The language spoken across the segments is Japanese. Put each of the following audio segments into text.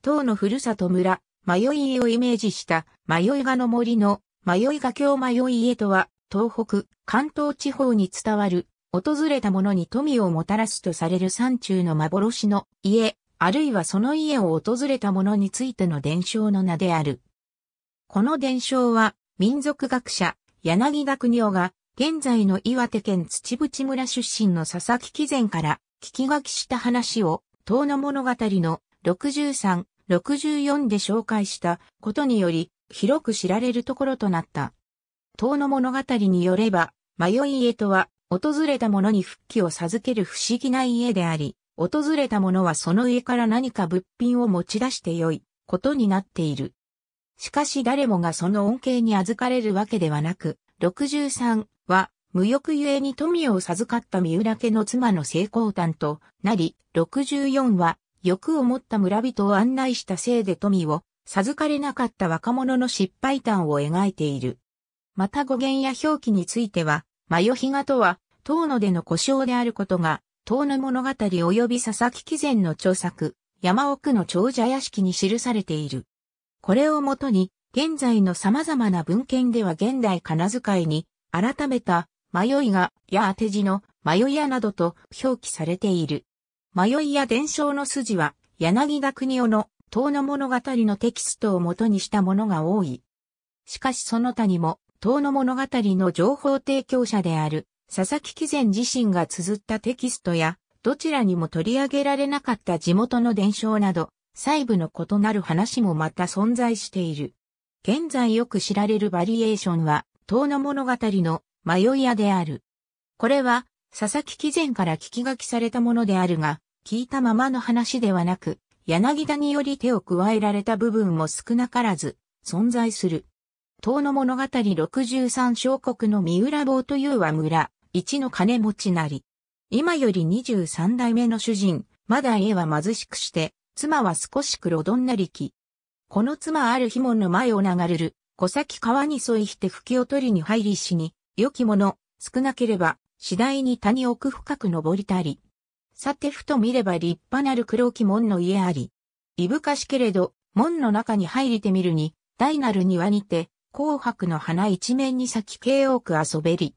唐のふるさと村、迷い家をイメージした迷いがの森の迷いが境。迷い家とは、東北、関東地方に伝わる、訪れた者に富をもたらすとされる山中の幻の家、あるいはその家を訪れた者についての伝承の名である。この伝承は、民族学者、柳学尿が、現在の岩手県土淵村出身の佐々木貴前から、聞き書きした話を、唐の物語の63、64で紹介したことにより広く知られるところとなった。塔の物語によれば、迷い家とは、訪れた者に復帰を授ける不思議な家であり、訪れた者はその家から何か物品を持ち出してよいことになっている。しかし誰もがその恩恵に預かれるわけではなく、63は、無欲ゆえに富を授かった三浦家の妻の成功譚となり、64は、欲を持った村人を案内したせいで富を授かれなかった若者の失敗談を描いている。また語源や表記については、マヨヒガとは、遠野での故障であることが、遠野物語及び佐々木貴前の著作、山奥の長者屋敷に記されている。これをもとに、現在の様々な文献では現代仮名遣いに、改めた、迷いが、や当て字の、迷いやなどと表記されている。迷いや伝承の筋は、柳田国夫の、塔の物語のテキストを元にしたものが多い。しかしその他にも、塔の物語の情報提供者である、佐々木貴前自身が綴ったテキストや、どちらにも取り上げられなかった地元の伝承など、細部の異なる話もまた存在している。現在よく知られるバリエーションは、塔の物語の迷い屋である。これは、佐々木貴前から聞き書きされたものであるが、聞いたままの話ではなく、柳田により手を加えられた部分も少なからず存在する。党の物語63小国の三浦坊というは村、一の金持ちなり。今より23代目の主人、まだ家は貧しくして、妻は少し黒どんなりき。この妻ある日門の前を流れる、小先川に沿いして吹きを取りに入りしに、良き者、少なければ、次第に谷奥深く登りたり、さてふと見れば立派なる黒木門の家あり。いぶかしけれど、門の中に入りてみるに、大なる庭にて、紅白の花一面に咲き慶多く遊べり。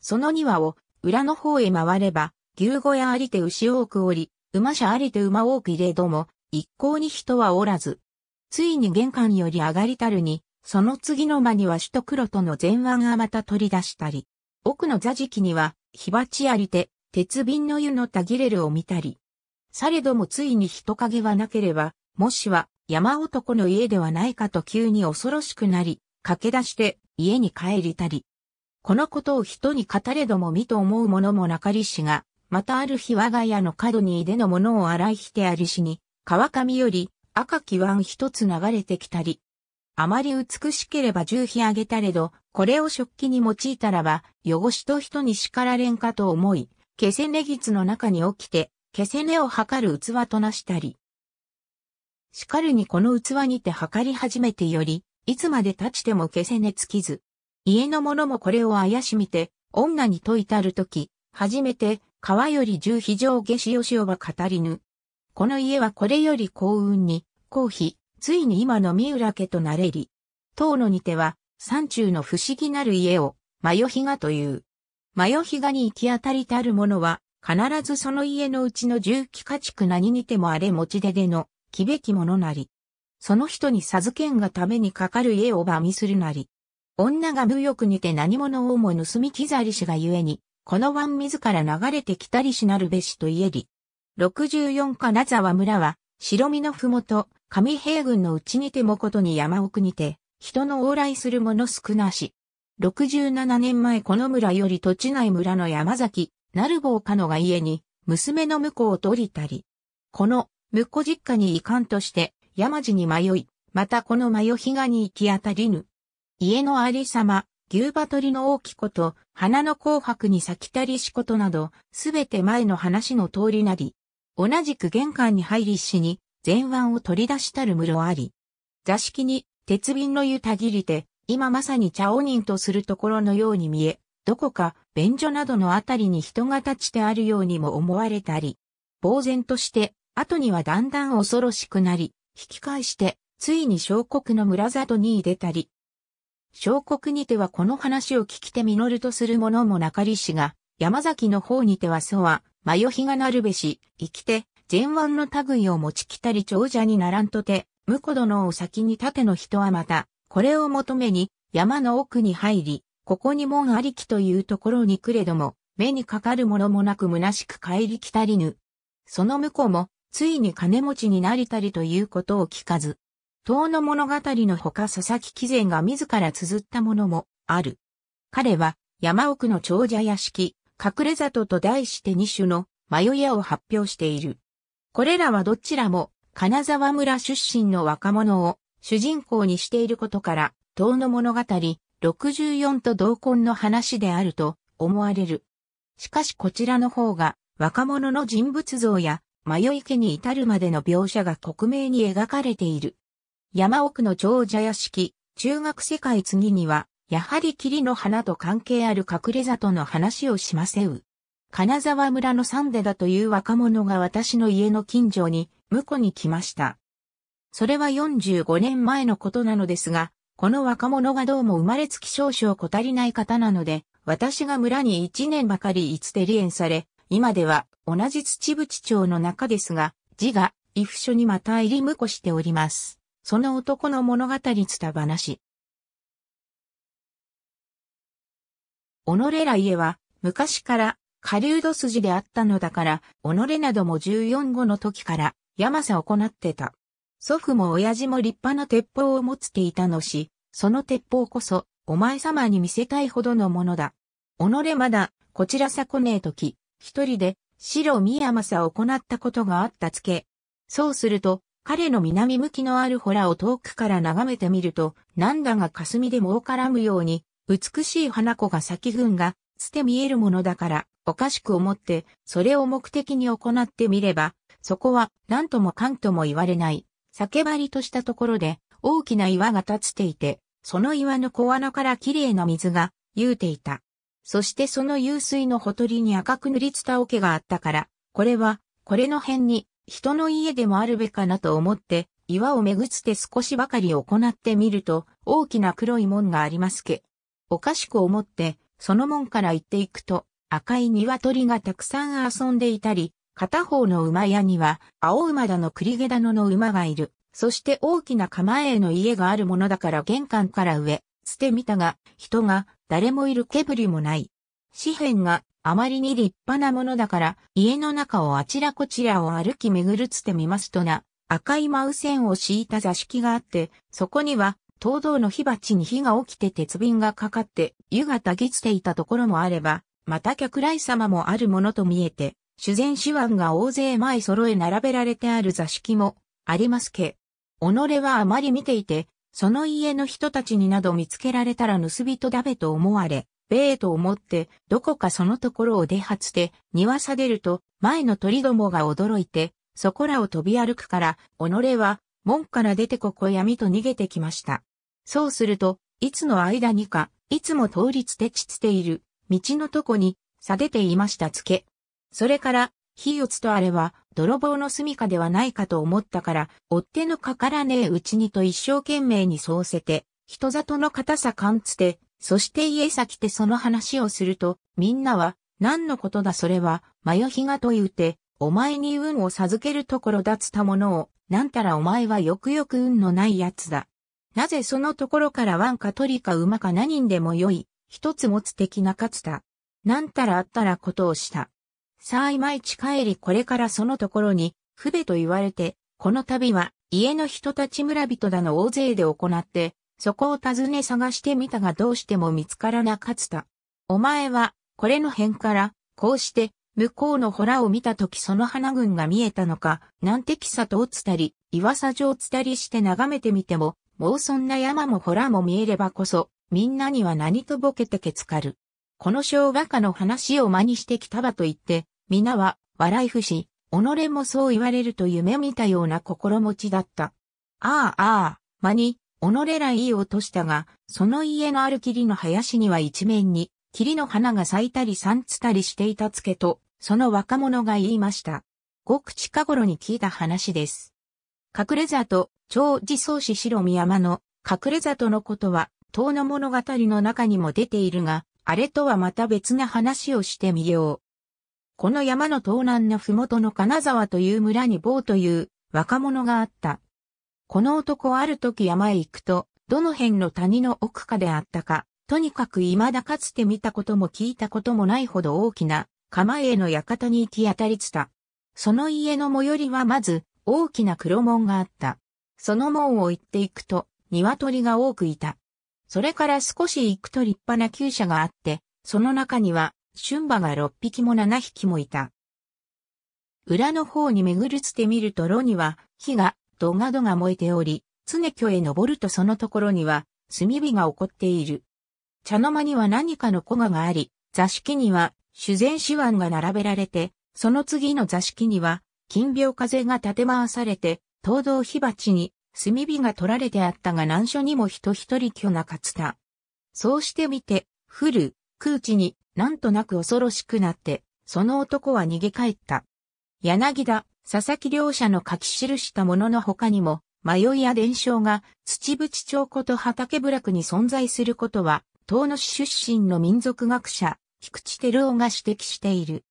その庭を、裏の方へ回れば、牛小屋ありて牛多くおり、馬車ありて馬多くいれども、一向に人はおらず。ついに玄関より上がりたるに、その次の間には首都黒との前腕がまた取り出したり。奥の座敷には、火鉢ありて、鉄瓶の湯のたぎれるを見たり。されどもついに人影はなければ、もしは山男の家ではないかと急に恐ろしくなり、駆け出して家に帰りたり。このことを人に語れども見と思う者もなかりしが、またある日我が家の角に出のものを洗いひてありしに、川上より赤き湾一つ流れてきたり。あまり美しければ重費あげたれど、これを食器に用いたらば、汚しと人に叱られんかと思い、ケセネ術の中に起きて、ケセネを測る器となしたり。しかるにこの器にて測り始めてより、いつまで経ちても消せね尽きず。家の者もこれを怪しみて、女にいたるとき、初めて、川より十非常下しよしをは語りぬ。この家はこれより幸運に、公費、ついに今の三浦家となれり。当のにては、山中の不思議なる家を、迷ひがという。ヨヒがに行き当たりたる者は、必ずその家のうちの重機家畜何にてもあれ持ち出での、きべきものなり。その人に授けんがためにかかる家をばみするなり。女が無欲にて何者をも盗み木ざりしがゆえに、この湾自ら流れてきたりしなるべしと言えり。64金沢村は、白身のふもと、上平軍のうちにてもことに山奥にて、人の往来する者少なし。67年前この村より土地内村の山崎、なるぼうかのが家に、娘の婿を取りたり。この、婿実家に遺憾として、山路に迷い、またこの迷ひがに行き当たりぬ。家のありさま、牛羽鳥の大きこと、花の紅白に咲きたりしことなど、すべて前の話の通りなり。同じく玄関に入りしに、前腕を取り出したる室あり。座敷に、鉄瓶の湯たぎりて、今まさに茶王人とするところのように見え、どこか便所などのあたりに人が立ちてあるようにも思われたり、呆然として、後にはだんだん恐ろしくなり、引き返して、ついに小国の村里に出たり。小国にてはこの話を聞きて実るとする者もなかりしが、山崎の方にては祖は、迷いがなるべし、生きて、前腕の類を持ちきたり長者にならんとて、婿殿を先に盾の人はまた、これを求めに山の奥に入り、ここに門ありきというところにくれども、目にかかるものもなく虚しく帰り来たりぬ。その婿も、ついに金持ちになりたりということを聞かず。遠の物語のほか佐々木貴善が自ら綴ったものもある。彼は山奥の長者屋敷、隠れ里と題して二種の迷い屋を発表している。これらはどちらも金沢村出身の若者を主人公にしていることから、遠の物語、64と同婚の話であると思われる。しかしこちらの方が若者の人物像や迷い家に至るまでの描写が克明に描かれている。山奥の長者屋敷、中学世界次には、やはり霧の花と関係ある隠れ里の話をしませう。金沢村のサンデだという若者が私の家の近所に、婿に来ました。それは45年前のことなのですが、この若者がどうも生まれつき少々小足りない方なので、私が村に1年ばかりいつて離縁され、今では同じ土淵町の中ですが、字が、伊布書にまた入り婿しております。その男の物語つた話。己ら家は、昔から、下流土筋であったのだから、己なども14号の時から、山さを行ってた。祖父も親父も立派な鉄砲を持っていたのし、その鉄砲こそ、お前様に見せたいほどのものだ。己まだ、こちらさこねえとき、一人で、白宮正を行ったことがあったつけ。そうすると、彼の南向きのあるほらを遠くから眺めてみると、なんだが霞でもからむように、美しい花子が咲き群が、つて見えるものだから、おかしく思って、それを目的に行ってみれば、そこは、何ともかんとも言われない。酒張りとしたところで大きな岩が立つていて、その岩の小穴から綺麗な水が湧いていた。そしてその湧水のほとりに赤く塗りつた桶があったから、これは、これの辺に、人の家でもあるべかなと思って、岩をめぐつて少しばかり行ってみると、大きな黒い門がありますけ。おかしく思って、その門から行っていくと、赤い鶏がたくさん遊んでいたり、片方の馬屋には、青馬だの栗毛だのの馬がいる。そして大きな構えの家があるものだから玄関から上、捨てみたが、人が誰もいるけぶりもない。紙幣があまりに立派なものだから、家の中をあちらこちらを歩き巡るつてみますとな、赤いマウセンを敷いた座敷があって、そこには、東道の火鉢に火が起きて鉄瓶がかかって、湯がたぎつていたところもあれば、また客来様もあるものと見えて、修繕手腕が大勢前揃え並べられてある座敷もありますけ。己はあまり見ていて、その家の人たちになど見つけられたら盗人だべと思われ、べえと思って、どこかそのところを出発で、庭さでると、前の鳥どもが驚いて、そこらを飛び歩くから、己は、門から出てここ闇と逃げてきました。そうすると、いつの間にか、いつも通りつてちつている、道のとこに、さ出ていましたつけ、それから、火四つとあれは、泥棒の住処ではないかと思ったから、追っ手のかからねえうちにと一生懸命にそうせて、人里の硬さかんつて、そして家先てその話をすると、みんなは、何のことだそれは、迷よひがと言うて、お前に運を授けるところだつたものを、なんたらお前はよくよく運のないやつだ。なぜそのところからワンか鳥か馬か何んでもよい、一つ持つ的なかつた。なんたらあったらことをした。さあいまいち帰りこれからそのところに、不べと言われて、この旅は家の人たち村人だの大勢で行って、そこを訪ね探してみたがどうしても見つからなかった。お前は、これの辺から、こうして、向こうの洞を見たときその花群が見えたのか、なんてきさとを伝り、岩佐城を伝りして眺めてみても、もうそんな山も洞も見えればこそ、みんなには何とぼけてけつかる。この小姜家の話を間にしてきたばと言って、皆は、笑い不死、己もそう言われると夢見たような心持ちだった。ああああ、間に、己らいい音したが、その家のある霧の林には一面に、霧の花が咲いたり散つたりしていたつけと、その若者が言いました。ごく近頃に聞いた話です。隠れ里、超自走死白宮山の、隠れ里のことは、遠の物語の中にも出ているが、あれとはまた別な話をしてみよう。この山の東南の麓の金沢という村に某という若者があった。この男ある時山へ行くと、どの辺の谷の奥かであったか、とにかく未だかつて見たことも聞いたこともないほど大きな構えの館に行き当たりつた。その家の最寄りはまず大きな黒門があった。その門を行っていくと鶏が多くいた。それから少し行くと立派な厩舎があって、その中には春馬が6匹も7匹もいた。裏の方に巡るつてみると炉には火がどがどが燃えており、常居へ登るとそのところには炭火が起こっている。茶の間には何かの古画があり、座敷には修繕手腕が並べられて、その次の座敷には金病風が立て回されて、東道火鉢に炭火が取られてあったが難所にも人一人居なかつた。そうしてみて、降る、空地になんとなく恐ろしくなって、その男は逃げ帰った。柳田、佐々木両者の書き記したものの他にも、迷いや伝承が土淵町こと畑部落に存在することは、遠野市出身の民族学者、菊池照夫が指摘している。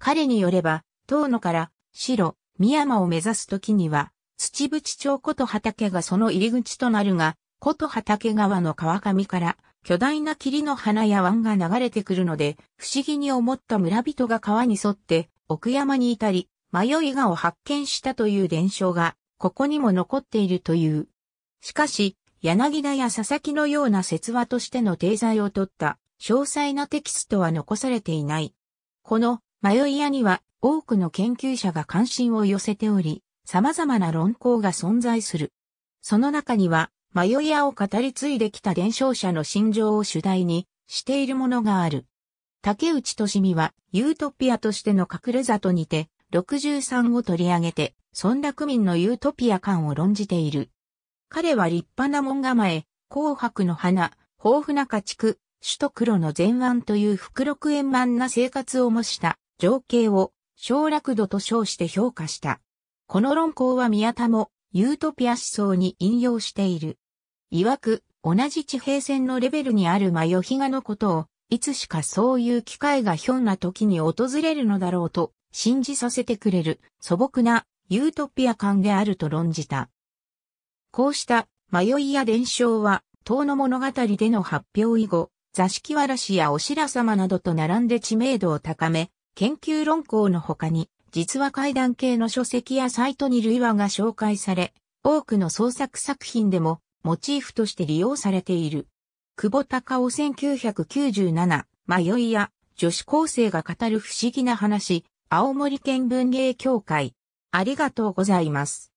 彼によれば、遠野から白、三山を目指すときには、土淵町こと畑がその入り口となるが、古都畑川の川上から巨大な霧の花や湾が流れてくるので、不思議に思った村人が川に沿って奥山に至り、迷いがを発見したという伝承が、ここにも残っているという。しかし、柳田や佐々木のような説話としての定罪を取った詳細なテキストは残されていない。この迷い屋には多くの研究者が関心を寄せており、様々な論考が存在する。その中には迷い屋を語り継いできた伝承者の心情を主題にしているものがある。竹内と美は、ユートピアとしての隠れ里にて、63を取り上げて、村落民のユートピア感を論じている。彼は立派な門構え、紅白の花、豊富な家畜、首都黒の前腕という福禄円満な生活を模した情景を、小楽土と称して評価した。この論考は宮田も、ユートピア思想に引用している。曰く、同じ地平線のレベルにあるマヨヒガのことを、いつしかそういう機会がひょんな時に訪れるのだろうと、信じさせてくれる素朴なユートピア感であると論じた。こうした迷いや伝承は、唐の物語での発表以後、座敷わらしやおしら様などと並んで知名度を高め、研究論考の他に、実話怪談系の書籍やサイトに類話が紹介され、多くの創作作品でもモチーフとして利用されている。久保高尾1997、迷いや女子高生が語る不思議な話、青森県文芸協会。ありがとうございます。